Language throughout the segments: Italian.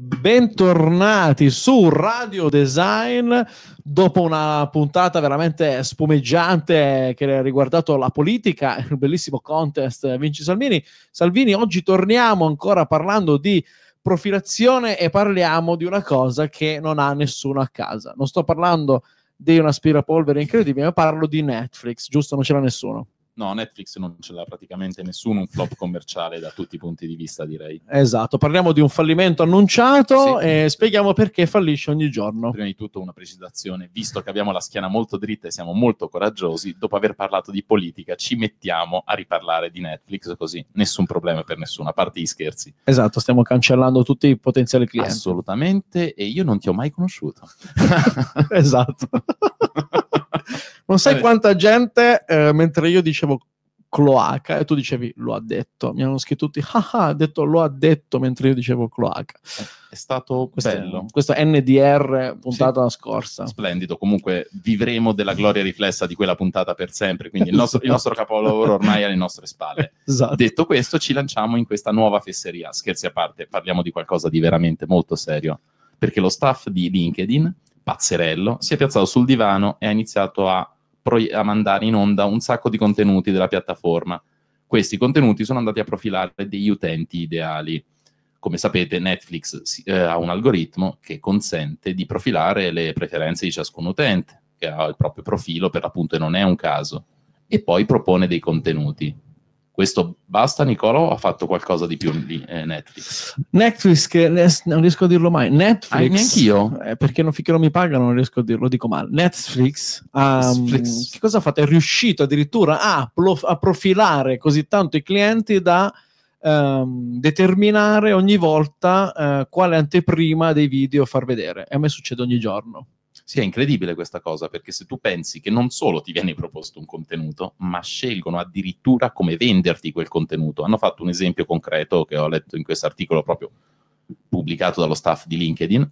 Bentornati su Radio Design dopo una puntata veramente spumeggiante che ha riguardato la politica, il bellissimo contest Vinci Salvini. Salvini, oggi torniamo ancora parlando di profilazione e parliamo di una cosa che non ha nessuno a casa. Non sto parlando di un aspirapolvere incredibile, ma parlo di Netflix, giusto? Non ce c'era nessuno. No, Netflix non ce l'ha praticamente nessuno, un flop commerciale da tutti i punti di vista, direi. Esatto, parliamo di un fallimento annunciato sì. e spieghiamo perché fallisce ogni giorno. Prima di tutto una precisazione, visto che abbiamo la schiena molto dritta e siamo molto coraggiosi, dopo aver parlato di politica ci mettiamo a riparlare di Netflix, così nessun problema per nessuno, a parte gli scherzi. Esatto, stiamo cancellando tutti i potenziali clienti. Assolutamente, e io non ti ho mai conosciuto. esatto. Non sai quanta gente, eh, mentre io dicevo cloaca e tu dicevi lo ha detto. Mi hanno scritto tutti, ah, ah, ha detto lo ha detto mentre io dicevo cloaca. Eh, è stato questo bello. questo NDR puntata sì. scorsa. Splendido, comunque vivremo della gloria riflessa di quella puntata per sempre, quindi il nostro, il nostro capolavoro ormai è alle nostre spalle. esatto. Detto questo, ci lanciamo in questa nuova fesseria. Scherzi a parte, parliamo di qualcosa di veramente molto serio, perché lo staff di LinkedIn pazzerello, si è piazzato sul divano e ha iniziato a, pro- a mandare in onda un sacco di contenuti della piattaforma. Questi contenuti sono andati a profilare degli utenti ideali come sapete, Netflix eh, ha un algoritmo che consente di profilare le preferenze di ciascun utente, che ha il proprio profilo, per l'appunto, e non è un caso, e poi propone dei contenuti. Questo basta, Nicola? O ha fatto qualcosa di più di eh, Netflix? Netflix, che ne, non riesco a dirlo mai. Netflix. Ah, neanch'io? Eh, perché non, finché non mi pagano non riesco a dirlo, dico male. Netflix, um, Netflix. che cosa ha fatto? È riuscito addirittura a, plof- a profilare così tanto i clienti da Um, determinare ogni volta uh, quale anteprima dei video far vedere. E a me succede ogni giorno. Sì, è incredibile questa cosa, perché se tu pensi che non solo ti viene proposto un contenuto, ma scelgono addirittura come venderti quel contenuto. Hanno fatto un esempio concreto che ho letto in questo articolo proprio pubblicato dallo staff di LinkedIn,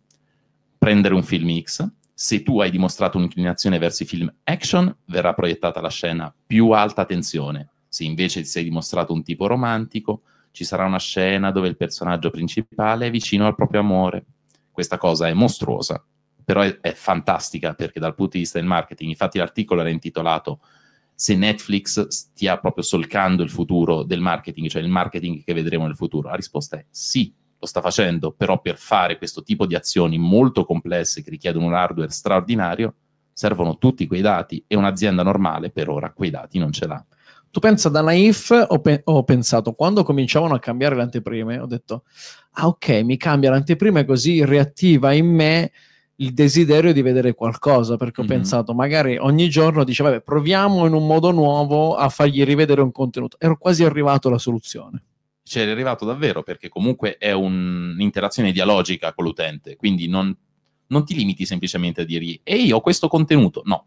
prendere un film X, se tu hai dimostrato un'inclinazione verso i film action, verrà proiettata la scena più alta tensione. Se invece ti sei dimostrato un tipo romantico, ci sarà una scena dove il personaggio principale è vicino al proprio amore. Questa cosa è mostruosa, però è, è, fantastica perché dal punto di vista del marketing, infatti l'articolo era intitolato se Netflix stia proprio solcando il futuro del marketing, cioè il marketing che vedremo nel futuro. La risposta è sì, lo sta facendo, però per fare questo tipo di azioni molto complesse che richiedono un hardware straordinario, servono tutti quei dati e un'azienda normale per ora quei dati non ce l'ha. Tu pensa da naif, ho, pe- ho, pensato, quando cominciavano a cambiare le anteprime, ho detto, ah ok, mi cambia l'anteprima così reattiva in me il desiderio di vedere qualcosa perché mm-hmm. ho mhm. pensato magari ogni giorno dice vabbè proviamo in un modo nuovo a fargli rivedere un contenuto ero quasi arrivato alla soluzione c'è cioè, arrivato davvero perché comunque è un'interazione dialogica con l'utente quindi non, non ti limiti semplicemente a dirgli ehi ho questo contenuto no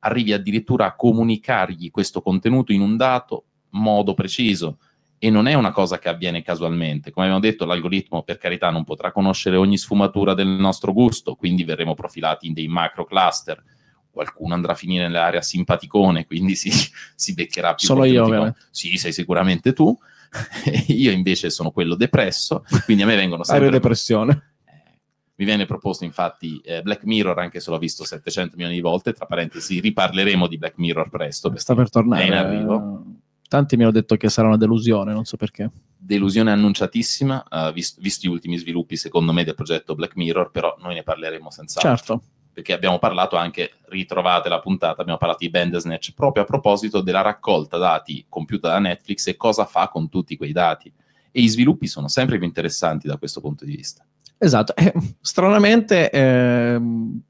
arrivi addirittura a comunicargli questo contenuto in un dato modo preciso e non è una cosa che avviene casualmente. Come abbiamo detto, l'algoritmo per carità non potrà conoscere ogni sfumatura del nostro gusto, quindi verremo profilati in dei macro cluster. Qualcuno andrà a finire nell'area simpaticone, quindi si, si beccherà più. Solo io, vero? Sì, sei sicuramente tu. io invece sono quello depresso, quindi a me vengono sempre... depressione. Eh, mi viene proposto infatti eh, Black Mirror, anche se l'ho visto 700 milioni di volte, tra parentesi riparleremo di Black Mirror presto. Sta per tornare. È in arrivo. Eh, Tanti mi hanno detto che sarà una delusione, non so perché. Delusione annunciatissima, uh, eh, vist- visti gli ultimi sviluppi, secondo me, del progetto Black Mirror, però noi ne parleremo senz'altro. Certo. Perché abbiamo parlato anche, ritrovate la puntata, abbiamo parlato di Bandersnatch proprio a proposito della raccolta dati compiuta da Netflix e cosa fa con tutti quei dati. E gli sviluppi sono sempre più interessanti da questo punto di vista. Esatto, eh, stranamente eh,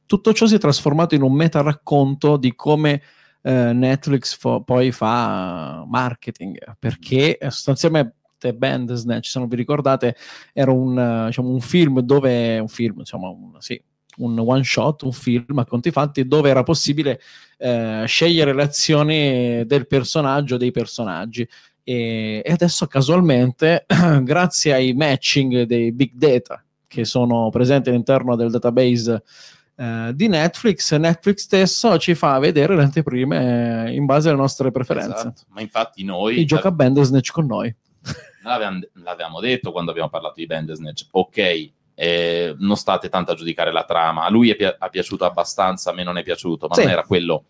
tutto ciò si è trasformato in un meta racconto di come eh, Netflix fo- poi fa marketing, perché sostanzialmente Band Snatch, se non vi ricordate, era un, diciamo, un film dove un film, insomma, un, sì, un one shot, un film a conti fatti, dove era possibile eh, scegliere le azioni del personaggio, dei personaggi. E, e adesso casualmente, grazie ai matching dei big data che sono presenti all'interno del database eh, di Netflix, Netflix stesso ci fa vedere le anteprime eh, in base alle nostre preferenze. Esatto. Ma infatti noi... E gioca a Bandersnatch con noi. L'avevamo detto quando abbiamo parlato di Bandersnatch. Ok, eh, non state tanto a giudicare la trama. A lui è pi- ha piaciuto abbastanza, a me non è piaciuto, ma sì. non era quello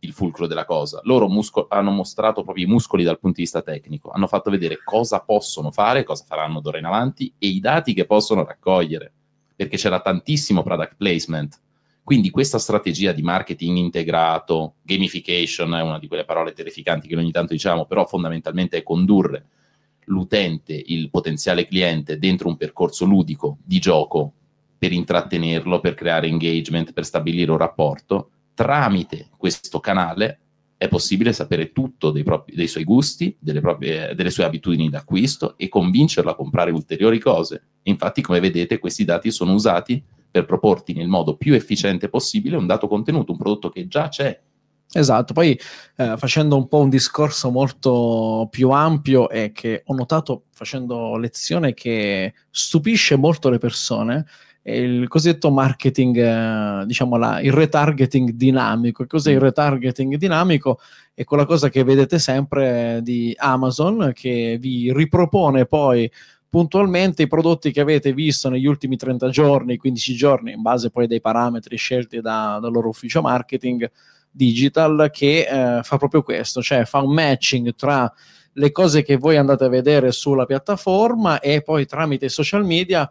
il fulcro della cosa. Loro musco- hanno mostrato proprio i muscoli dal punto di vista tecnico, hanno fatto vedere cosa possono fare, cosa faranno d'ora in avanti e i dati che possono raccogliere perché c'era tantissimo product placement. Quindi questa strategia di marketing integrato, gamification è una di quelle parole terrificanti che ogni tanto diciamo, però fondamentalmente è condurre l'utente, il potenziale cliente dentro un percorso ludico di gioco per intrattenerlo, per creare engagement, per stabilire un rapporto, tramite questo canale è possibile sapere tutto dei, propri, dei suoi gusti, delle, proprie, delle sue abitudini d'acquisto e convincerlo a comprare ulteriori cose. Infatti, come vedete, questi dati sono usati per proporti nel modo più efficiente possibile un dato contenuto, un prodotto che già c'è. Esatto, poi eh, facendo un po' un discorso molto più ampio e che ho notato facendo lezione che stupisce molto le persone il cosiddetto marketing, eh, diciamo la, il retargeting dinamico. Cos'è il mm. retargeting dinamico? È quella cosa che vedete sempre di Amazon che vi ripropone poi puntualmente i prodotti che avete visto negli ultimi 30 giorni, 15 giorni, in base poi ai parametri scelti da, dal loro ufficio marketing digital, che eh, fa proprio questo, cioè fa un matching tra le cose che voi andate a vedere sulla piattaforma e poi tramite i social media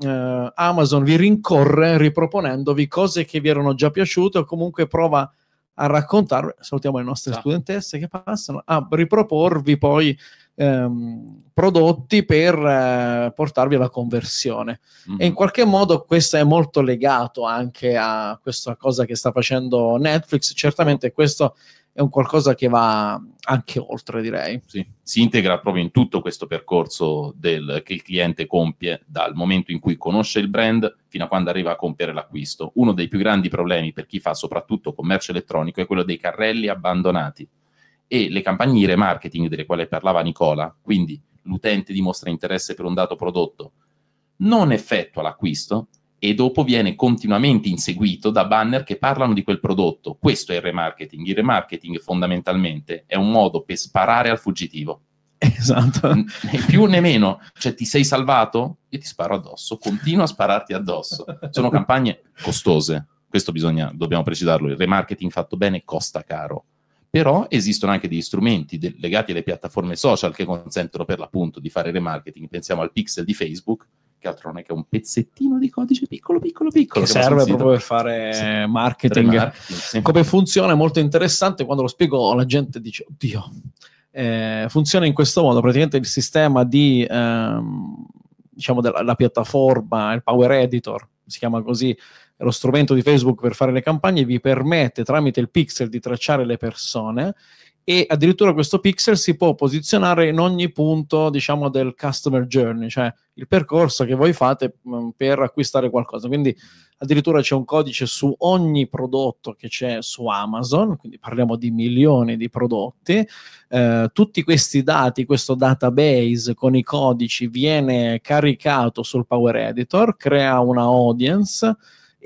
eh, Amazon vi rincorre riproponendovi cose che vi erano già piaciute o comunque prova a raccontarvi, salutiamo le nostre sì. studentesse che passano, a riproporvi poi ehm, prodotti per eh, portarvi alla conversione. Mm-hmm. E in mm-hmm. qualche modo questo è molto legato anche a questa cosa che sta facendo Netflix, certamente questo è un qualcosa che va anche oltre, direi. Sì. Si integra proprio in tutto questo percorso del, che il cliente compie dal momento in cui conosce il brand fino a quando arriva a compiere l'acquisto. Uno dei più grandi problemi per chi fa soprattutto commercio elettronico è quello dei carrelli abbandonati e le campagne di remarketing delle quali parlava Nicola, quindi l'utente dimostra interesse per un dato prodotto, non effettua l'acquisto e dopo viene continuamente inseguito da banner che parlano di quel prodotto. Questo è il remarketing. Il remarketing fondamentalmente è un modo per sparare al fuggitivo. Esatto. Né più né meno. Cioè ti sei salvato? Io ti sparo addosso. Continua a spararti addosso. Sono campagne costose. Questo bisogna, dobbiamo precisarlo. Il remarketing fatto bene costa caro però esistono anche degli strumenti de- legati alle piattaforme social che consentono per l'appunto di fare remarketing. Pensiamo al pixel di Facebook, che altro non è che un pezzettino di codice piccolo, piccolo, piccolo. Che, che serve proprio per fare sì. marketing. marketing sì. Come funziona è molto interessante, quando lo spiego la gente dice, oddio, eh, funziona in questo modo, praticamente il sistema di, ehm, diciamo, della piattaforma, il Power Editor, si chiama così, lo strumento di Facebook per fare le campagne, vi permette tramite il pixel di tracciare le persone e addirittura questo pixel si può posizionare in ogni punto diciamo del customer journey cioè il percorso che voi fate mm, per acquistare qualcosa quindi addirittura c'è un codice su ogni prodotto che c'è su Amazon quindi parliamo di milioni di prodotti eh, tutti questi dati questo database con i codici viene caricato sul Power Editor crea una audience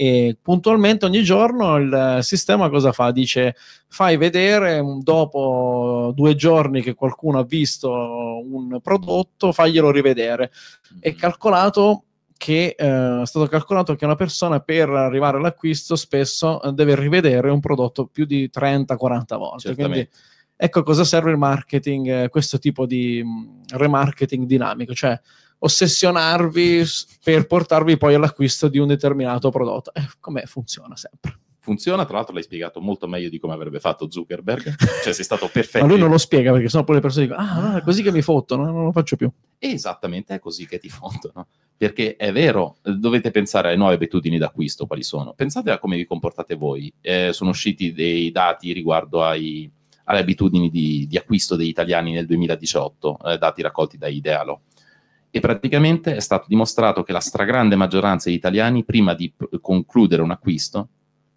e puntualmente ogni giorno il sistema cosa fa? Dice fai vedere dopo due giorni che qualcuno ha visto un prodotto, faglielo rivedere. È mm-hmm. calcolato che eh, è stato calcolato che una persona per arrivare all'acquisto spesso eh, deve rivedere un prodotto più di 30-40 volte. Quindi, ecco cosa serve il marketing, eh, questo tipo di mm, remarketing dinamico, cioè ossessionarvi per portarvi poi all'acquisto di un determinato prodotto. Eh, com'è? Funziona sempre funziona. Tra l'altro, l'hai spiegato molto meglio di come avrebbe fatto Zuckerberg. Cioè, sei stato perfetto. Ma lui non lo spiega perché sennò poi le persone dicono: Ah, è così che mi fottono, non lo faccio più. Esattamente, è così che ti fottono. Perché è vero, dovete pensare alle nuove abitudini d'acquisto, quali sono. Pensate a come vi comportate voi. Eh, sono usciti dei dati riguardo ai, alle abitudini di, di, acquisto degli italiani nel 2018, eh, dati raccolti da Idealo e praticamente è stato dimostrato che la stragrande maggioranza degli italiani, prima di concludere un acquisto,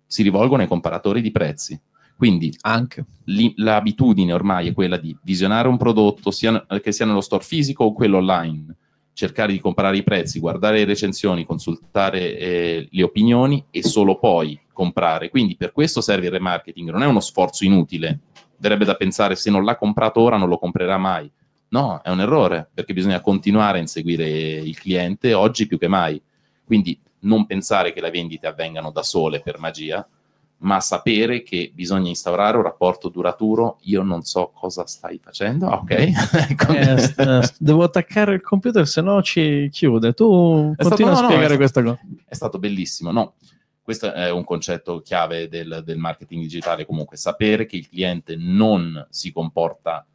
si rivolgono ai comparatori di prezzi. Quindi Anche. Li, l'abitudine ormai è quella di visionare un prodotto, sia, che sia nello store fisico o quello online, cercare di comparare i prezzi, guardare le recensioni, consultare eh, le opinioni e solo poi comprare. Quindi per questo serve il remarketing, non è uno sforzo inutile. Verrebbe da pensare se non l'ha comprato ora non lo comprerà mai No, è un errore, perché bisogna continuare a inseguire il cliente oggi più che mai. Quindi non pensare che le vendite avvengano da sole per magia, ma sapere che bisogna instaurare un rapporto duraturo. Io non so cosa stai facendo, ok? eh, eh, eh devo attaccare il computer, se no ci chiude. Tu è continua stato, a spiegare no, questa cosa. È stato bellissimo, no? Questo è un concetto chiave del, del marketing digitale, comunque sapere che il cliente non si comporta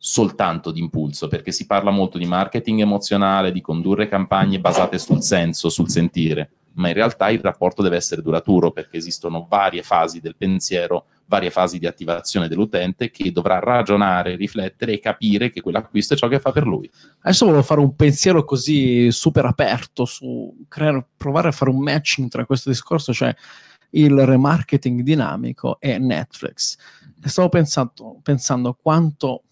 soltanto di impulso, perché si parla molto di marketing emozionale, di condurre campagne basate sul senso, sul sentire, ma in realtà il rapporto deve essere duraturo perché esistono varie fasi del pensiero, varie fasi di attivazione dell'utente che dovrà ragionare, riflettere e capire che quell'acquisto è ciò che fa per lui. Adesso volevo fare un pensiero così super aperto su creare, provare a fare un matching tra questo discorso, cioè il remarketing dinamico e Netflix. E stavo pensando, pensando quanto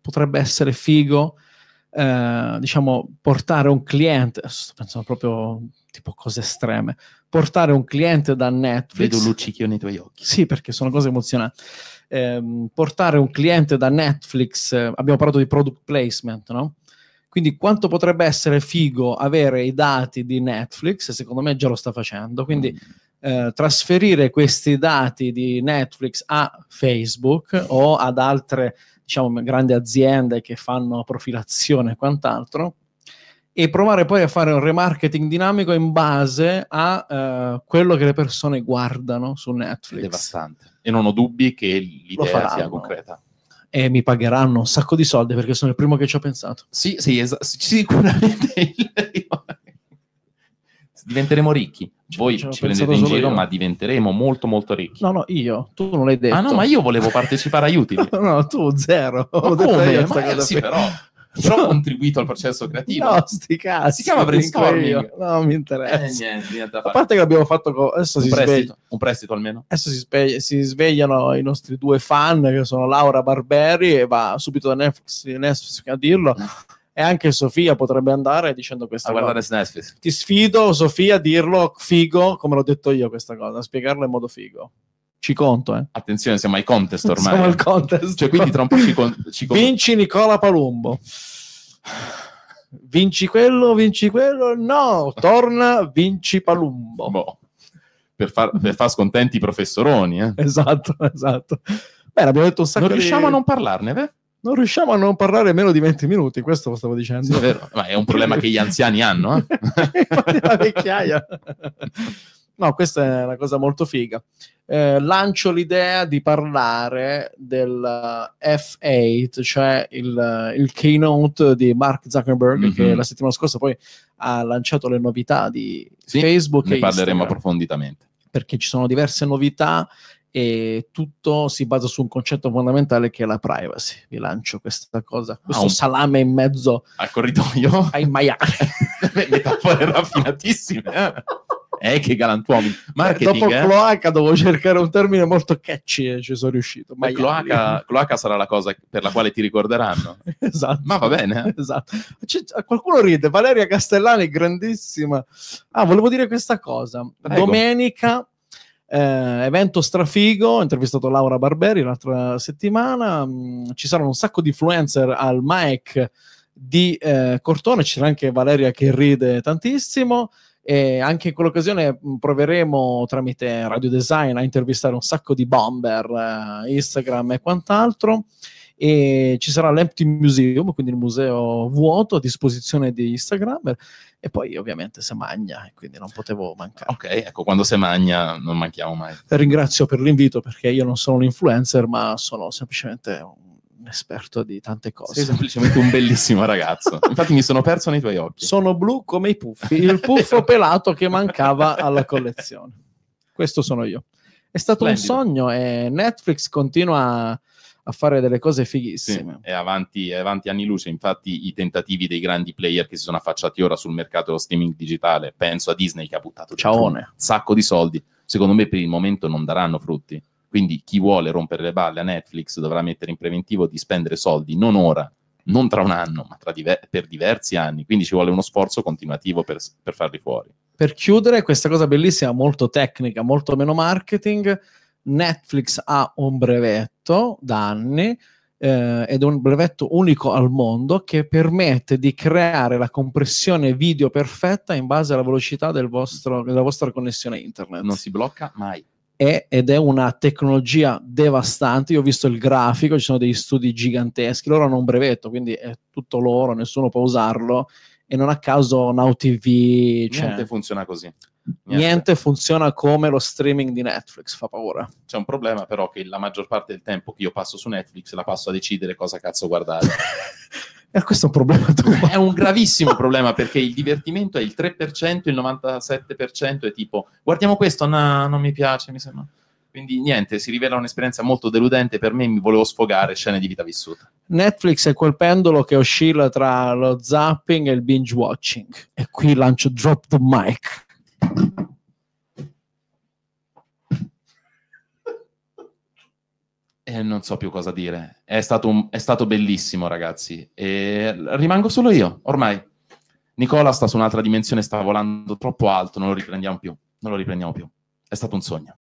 potrebbe essere figo, eh, diciamo, portare un cliente, sto pensando proprio tipo cose estreme, portare un cliente da Netflix. Vedo luccichio nei tuoi occhi. Sì, perché sono cose emozionanti. Eh, portare un cliente da Netflix, eh, abbiamo parlato di product placement, no? Quindi quanto potrebbe essere figo avere i dati di Netflix, secondo me già lo sta facendo, quindi mm. eh, trasferire questi dati di Netflix a Facebook o ad altre diciamo, grandi aziende che fanno profilazione e quant'altro, e provare poi a fare un remarketing dinamico in base a eh, quello che le persone guardano su Netflix. È devastante. E non ho dubbi che l'idea sia concreta. E mi pagheranno un sacco di soldi perché sono il primo che ci ho pensato. Sì, sì, es- sicuramente. Diventeremo ricchi voi ce ci prendete in giro, io. ma diventeremo molto, molto ricchi. No, no, io, tu non l'hai detto. Ah, no, ma io volevo partecipare aiuti. no, no, tu zero. Ma Ho come? Detto ma io, sì, però. però ho contribuito al processo creativo. No, sti cazzi. Si chiama brainstorming. No, mi interessa. Eh, niente, niente A parte che abbiamo fatto co- adesso un, si prestito, svegli- un prestito almeno. Adesso si, spe- si, svegliano i nostri due fan che sono Laura Barberi e va subito da Netflix, Netflix a dirlo. e anche Sofia potrebbe andare dicendo questa cosa. guardare Netflix. Ti sfido, Sofia, a dirlo figo, come l'ho detto io questa cosa, a spiegarlo in modo figo. Ci conto, eh. Attenzione, siamo ai contest ormai. Siamo al eh. contest. Cioè, quindi tra un po' ci, con- ci con- Vinci Nicola Palumbo. Vinci quello, vinci quello. No, torna, vinci Palumbo. Boh. Per, far, per far, scontenti i professoroni. Eh. Esatto, esatto. Beh, abbiamo detto un sacco non di... Non riusciamo a non parlarne, beh? non riusciamo a non parlare meno di 20 minuti, questo lo stavo dicendo. Sì, è vero, ma è un problema che gli anziani hanno. Eh? la vecchiaia. No, questa è una cosa molto figa. Eh, lancio l'idea di parlare del eh, F8, cioè il, il keynote di Mark Zuckerberg, mm-hmm. che mhm. la settimana scorsa poi ha lanciato le novità di sì, Facebook. Ne parleremo Instagram. approfonditamente perché ci sono diverse novità e tutto si basa su un concetto fondamentale che è la privacy. Vi lancio questa cosa, ah, questo ah, un... salame in mezzo al corridoio, ai maiali. Metafore raffinatissime. Eh, eh che galantuomi. Eh, Marketing, Dopo eh? cloaca devo cercare un termine molto catchy e ci sono riuscito. Ma cloaca, cloaca, sarà la cosa per la quale ti ricorderanno. esatto. Ma va bene. Eh. Esatto. qualcuno ride, Valeria Castellani, grandissima. Ah, volevo dire questa cosa. Prego. Domenica eh, evento strafigo, ho intervistato Laura Barberi l'altra settimana, mh, mm, ci saranno un sacco di influencer al mic di eh, Cortone, c'era anche Valeria che ride tantissimo e anche in quell'occasione mm, proveremo tramite Radio Design a intervistare un sacco di bomber, eh, Instagram e quant'altro e ci sarà l'Empty Museum, quindi il museo vuoto a disposizione di Instagram e poi ovviamente se magna, quindi non potevo mancare. Ok, ecco, quando se magna non manchiamo mai. Ringrazio per l'invito perché io non sono un influencer, ma sono semplicemente un esperto di tante cose. Sei semplicemente un bellissimo ragazzo. Infatti mi sono perso nei tuoi occhi. Sono blu come i puffi, il puffo pelato che mancava alla collezione. Questo sono io. È stato Splendido. un sogno e Netflix continua a fare delle cose fighissime. Sì, è, avanti, è avanti anni luce, infatti i tentativi dei grandi player che si sono affacciati ora sul mercato dello streaming digitale, penso a Disney che ha buttato un sacco di soldi, secondo me per il momento non daranno frutti. Quindi chi vuole rompere le balle a Netflix dovrà mettere in preventivo di spendere soldi non ora, non tra un anno, ma diver- per diversi anni. Quindi ci vuole uno sforzo continuativo per, per farli fuori. Per chiudere, questa cosa bellissima, molto tecnica, molto meno marketing, Netflix ha un brevetto brevetto da anni eh, ed è un brevetto unico al mondo che permette di creare la compressione video perfetta in base alla velocità del vostro, della vostra connessione internet. Non si blocca mai ed è una tecnologia devastante. Io ho visto il grafico, ci sono degli studi giganteschi, loro hanno un brevetto, quindi è tutto loro, nessuno può usarlo e non a caso Now TV... Cioè, Niente funziona così. Niente. Niente. funziona come lo streaming di Netflix, fa paura. C'è un problema però che la maggior parte del tempo che io passo su Netflix la passo a decidere cosa cazzo guardare. E eh, questo è un problema tuo. È un gravissimo problema perché il divertimento è il 3%, il 97% è tipo guardiamo questo, no, non mi piace, mi sembra. Quindi niente, si rivela un'esperienza molto deludente per me, mi volevo sfogare scene di vita vissuta. Netflix è quel pendolo che oscilla tra lo zapping e il binge watching. E qui lancio drop the mic. E non so più cosa dire. È stato, un, è stato bellissimo, ragazzi. E rimango solo io, ormai. Nicola sta su un'altra dimensione, sta volando troppo alto, non lo riprendiamo più. Non lo riprendiamo più. È stato un sogno.